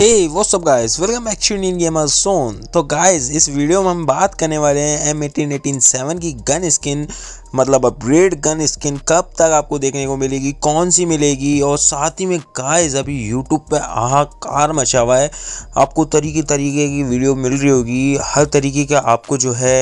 hey what's up guys welcome back to Indian gamers zone तो guys इस video में हम बात करने वाले हैं एम एटीन एटीन सेवन की गन स्किन मतलब अपग्रेड गन स्किन कब तक आपको देखने को मिलेगी कौन सी मिलेगी और साथ ही में गाइस अभी यूट्यूब पे आहाकार मचा हुआ है आपको तरीके तरीके की वीडियो मिल रही होगी हर तरीके का आपको जो है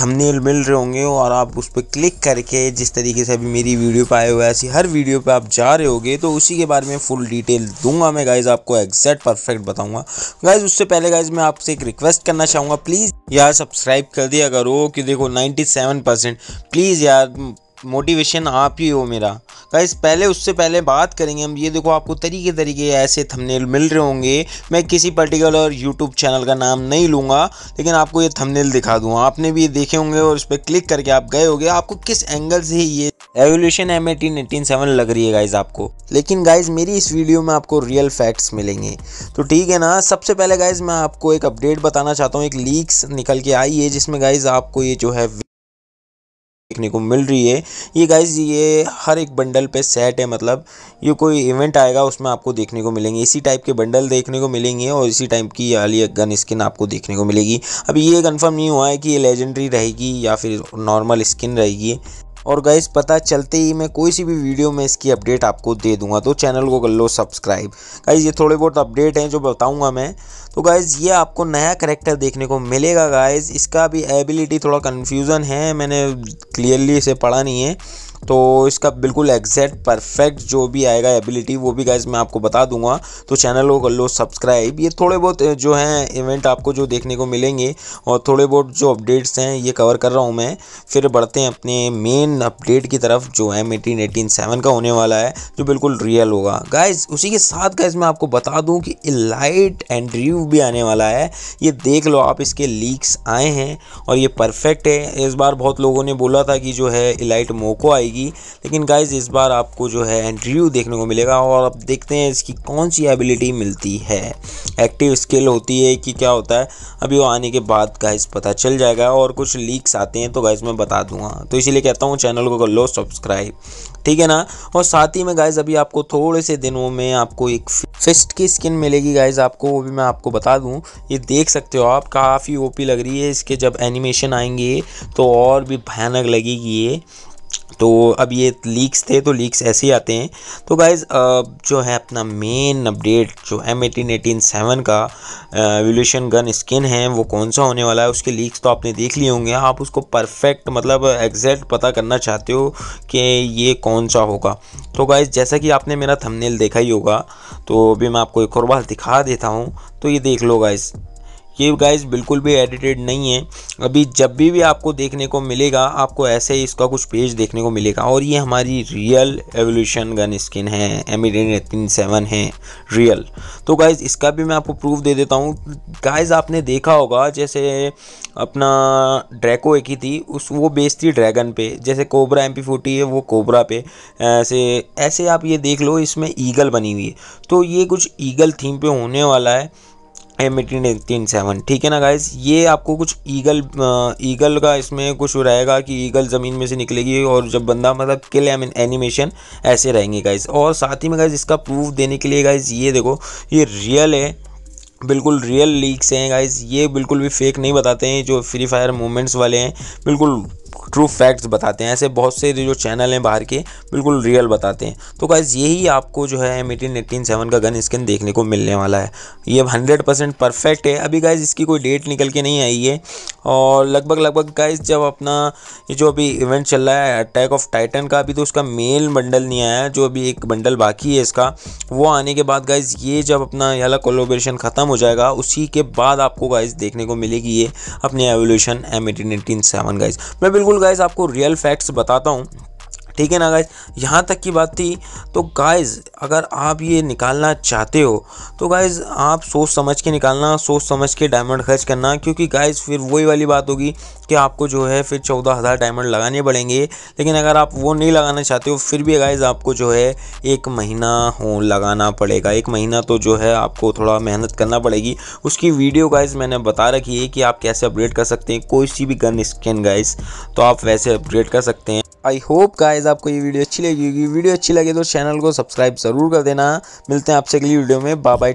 थंबनेल मिल रहे होंगे और आप उस पर क्लिक करके जिस तरीके से अभी मेरी वीडियो पर आए हुए ऐसी हर वीडियो पे आप जा रहे होगे तो उसी के बारे में फुल डिटेल दूंगा मैं गाइज़ आपको एग्जैक्ट परफेक्ट बताऊंगा गाइज़ उससे पहले गाइज़ मैं आपसे एक रिक्वेस्ट करना चाहूँगा प्लीज़ यार सब्सक्राइब कर दिया करो कि देखो नाइन्टी परसेंट प्लीज़ यार मोटिवेशन आप ही हो मेरा गाइस पहले उससे पहले बात करेंगे हम ये देखो आपको तरीके तरीके ऐसे थंबनेल मिल रहे होंगे मैं किसी पर्टिकुलर यूट्यूब चैनल का नाम नहीं लूँगा लेकिन आपको ये थंबनेल दिखा दूँ आपने भी ये देखे होंगे और उस पर क्लिक करके आप गए होंगे आपको किस एंगल से ये evolution M eighteen eighteen seven लग रही है गाइज आपको लेकिन गाइज मेरी इस वीडियो में आपको रियल फैक्ट्स मिलेंगे तो ठीक है ना सबसे पहले गाइज मैं आपको एक अपडेट बताना चाहता हूँ एक लीक्स निकल के आई है जिसमें गाइज आपको ये जो है देखने को मिल रही है ये गाइज ये हर एक बंडल पे सेट है मतलब ये कोई इवेंट आएगा उसमें आपको देखने को मिलेंगे इसी टाइप के बंडल देखने को मिलेंगे और इसी टाइप की अली गन स्किन आपको देखने को मिलेगी अभी ये कन्फर्म नहीं हुआ है कि ये लेजेंडरी रहेगी या फिर नॉर्मल स्किन रहेगी और गाइस पता चलते ही मैं कोई सी भी वीडियो में इसकी अपडेट आपको दे दूंगा तो चैनल को कर लो सब्सक्राइब गाइज ये थोड़े बहुत अपडेट हैं जो बताऊंगा मैं तो गाइज़ ये आपको नया करेक्टर देखने को मिलेगा गाइज़ इसका भी एबिलिटी थोड़ा कन्फ्यूज़न है मैंने क्लियरली इसे पढ़ा नहीं है तो इसका बिल्कुल एग्जैक्ट परफेक्ट जो भी आएगा एबिलिटी वो भी गाइज मैं आपको बता दूंगा तो चैनल को कर लो सब्सक्राइब ये थोड़े बहुत जो हैं इवेंट आपको जो देखने को मिलेंगे और थोड़े बहुत जो अपडेट्स हैं ये कवर कर रहा हूँ मैं फिर बढ़ते हैं अपने मेन अपडेट की तरफ जो एम एटीन एटीन सेवन का होने वाला है जो बिल्कुल रियल होगा गाइज उसी के साथ गाइज मैं आपको बता दूँ कि लाइट एंड रिव्यू भी आने वाला है ये देख लो आप इसके लीक्स आए हैं और ये परफेक्ट है इस बार बहुत लोगों ने बोला था कि जो है इलाइट मोको आई जाएगी लेकिन गाइज इस बार आपको जो है एंड्रीव्यू देखने को मिलेगा और अब देखते हैं इसकी कौन सी एबिलिटी मिलती है एक्टिव स्किल होती है कि क्या होता है अभी वो आने के बाद गाइज पता चल जाएगा और कुछ लीक्स आते हैं तो गाइज मैं बता दूंगा तो इसीलिए कहता हूँ चैनल को कर लो सब्सक्राइब ठीक है ना और साथ ही में गाइज अभी आपको थोड़े से दिनों में आपको एक फिस्ट की स्किन मिलेगी गाइज आपको वो भी मैं आपको बता दूँ ये देख सकते हो आप काफ़ी ओपी लग रही है इसके जब एनिमेशन आएंगे तो और भी भयानक लगेगी ये तो अब ये लीक्स थे तो लीक्स ऐसे ही आते हैं तो गाइज अब जो है अपना मेन अपडेट जो एम एटीन एटीन सेवन का एवोल्यूशन गन स्किन है वो कौन सा होने वाला है उसके लीक्स तो आपने देख लिए होंगे आप उसको परफेक्ट मतलब एग्जैक्ट पता करना चाहते हो कि ये कौन सा होगा तो गाइज जैसा कि आपने मेरा थंबनेल देखा ही होगा तो अभी मैं आपको एक और बार दिखा देता हूँ तो ये देख लो गाइज़ ये गाइस बिल्कुल भी एडिटेड नहीं है अभी जब भी भी आपको देखने को मिलेगा आपको ऐसे ही इसका कुछ पेज देखने को मिलेगा और ये हमारी रियल एवोल्यूशन गन स्किन है एम तीन सेवन है रियल तो गाइज़ इसका भी मैं आपको प्रूफ दे देता हूँ गाइज़ आपने देखा होगा जैसे अपना ड्रैको एक ही थी उस वो बेस थी ड्रैगन पे जैसे कोबरा एम पी है वो कोबरा पे ऐसे ऐसे आप ये देख लो इसमें ईगल बनी हुई है तो ये कुछ ईगल थीम पे होने वाला है एम एटीन एटीन सेवन ठीक है ना गाइस ये आपको कुछ ईगल ईगल का इसमें कुछ रहेगा कि ईगल ज़मीन में से निकलेगी और जब बंदा मतलब किल एनिमेशन ऐसे रहेंगे गाइस और साथ ही में गाइस इसका प्रूफ देने के लिए गाइस ये देखो ये रियल है बिल्कुल रियल लीक्स हैं गाइस ये बिल्कुल भी फेक नहीं बताते हैं जो फ्री फायर मोमेंट्स वाले हैं बिल्कुल ट्रू फैक्ट्स बताते हैं ऐसे बहुत से जो चैनल हैं बाहर के बिल्कुल रियल बताते हैं तो गाइज यही आपको जो है एम एटीन एटीन सेवन का गन स्किन देखने को मिलने वाला है ये हंड्रेड परसेंट परफेक्ट है अभी गाइज इसकी कोई डेट निकल के नहीं आई है और लगभग लगभग गाइज जब अपना ये जो अभी इवेंट चल रहा है अटैक ऑफ टाइटन का अभी तो उसका मेल बंडल नहीं आया जो अभी एक बंडल बाकी है इसका वो आने के बाद गाइज ये जब अपना ये वाला ख़त्म हो जाएगा उसी के बाद आपको गाइज देखने को मिलेगी ये अपनी evolution M eighteen eighteen seven guys मैं बिल्कुल बिल्कुल गाइज आपको रियल फैक्ट्स बताता हूँ ठीक है ना गाइज यहाँ तक की बात थी तो गाइज अगर आप ये निकालना चाहते हो तो गाइज आप सोच समझ के निकालना सोच समझ के डायमंड खर्च करना क्योंकि गाइज फिर वही वाली बात होगी कि आपको जो है फिर चौदह हज़ार डायमंड लगाने पड़ेंगे लेकिन अगर आप वो नहीं लगाना चाहते हो फिर भी गाइज आपको जो है एक महीना हो लगाना पड़ेगा एक महीना तो जो है आपको थोड़ा मेहनत करना पड़ेगी उसकी वीडियो गाइज मैंने बता रखी है कि आप कैसे अपग्रेड कर सकते हैं कोई सी भी गन स्कैन गाइज तो आप वैसे अपग्रेड कर सकते हैं आई होप गाइज आपको ये वीडियो अच्छी लगी होगी वीडियो अच्छी लगे तो चैनल को सब्सक्राइब ज़रूर कर देना मिलते हैं आपसे अगली वीडियो में बाय बाय